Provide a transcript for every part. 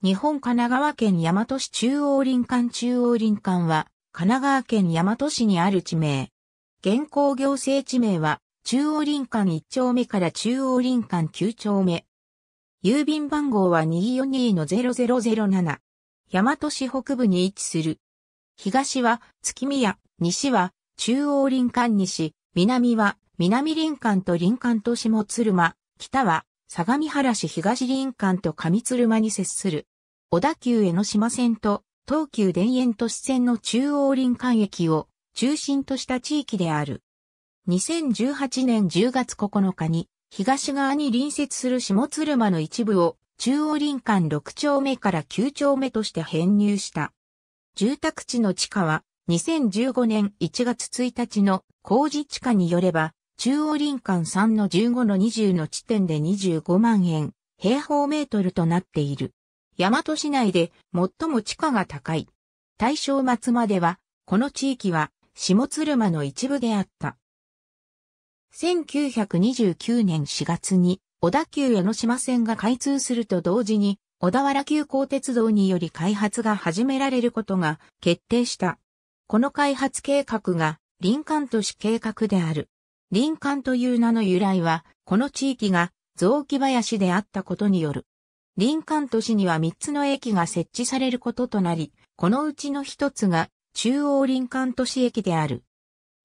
日本神奈川県大和市中央林間中央林間は、神奈川県大和市にある地名。現行行政地名は、中央林間1丁目から中央林間9丁目。郵便番号は242-0007。大和市北部に位置する。東は月宮、西は中央林間西、南は南林間と林間都市も鶴間、北は相模原市東林間と上鶴間に接する、小田急江ノ島線と東急田園都市線の中央林間駅を中心とした地域である。2018年10月9日に東側に隣接する下鶴間の一部を中央林間6丁目から9丁目として編入した。住宅地の地下は2015年1月1日の工事地下によれば中央林間3の15の20の地点で25万円、平方メートルとなっている。大和市内で最も地価が高い。大正末までは、この地域は下鶴間の一部であった。1929年4月に小田急江ノ島線が開通すると同時に小田原急行鉄道により開発が始められることが決定した。この開発計画が林間都市計画である。林間という名の由来は、この地域が雑木林であったことによる。林間都市には3つの駅が設置されることとなり、このうちの1つが中央林間都市駅である。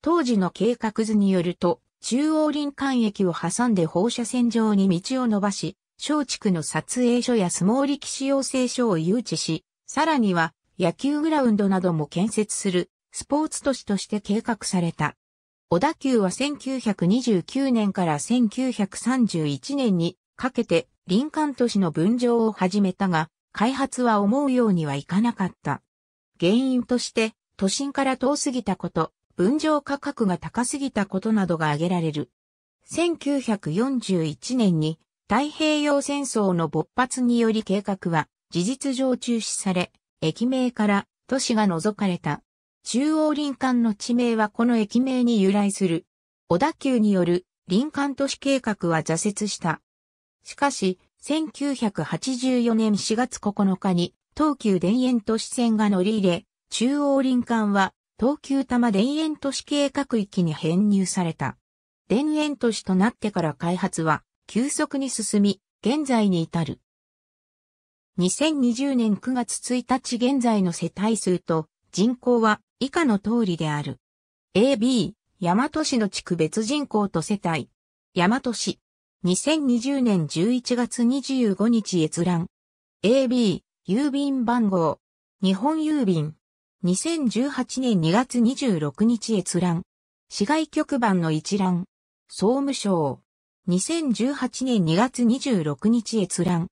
当時の計画図によると、中央林間駅を挟んで放射線上に道を伸ばし、小畜の撮影所や相撲力士養成所を誘致し、さらには野球グラウンドなども建設するスポーツ都市として計画された。小田急は1929年から1931年にかけて林間都市の分譲を始めたが、開発は思うようにはいかなかった。原因として、都心から遠すぎたこと、分譲価格が高すぎたことなどが挙げられる。1941年に太平洋戦争の勃発により計画は事実上中止され、駅名から都市が除かれた。中央林間の地名はこの駅名に由来する。小田急による林間都市計画は挫折した。しかし、1984年4月9日に東急田園都市線が乗り入れ、中央林間は東急多摩田園都市計画域に編入された。田園都市となってから開発は急速に進み、現在に至る。2020年9月1日現在の世帯数と人口は以下の通りである。AB、大和市の地区別人口と世帯。大和市。2020年11月25日閲覧。AB、郵便番号。日本郵便。2018年2月26日閲覧。市外局番の一覧。総務省。2018年2月26日閲覧。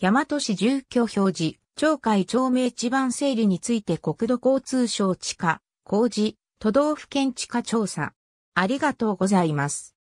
大和市住居表示。町会町名地盤整理について国土交通省地下、工事、都道府県地下調査。ありがとうございます。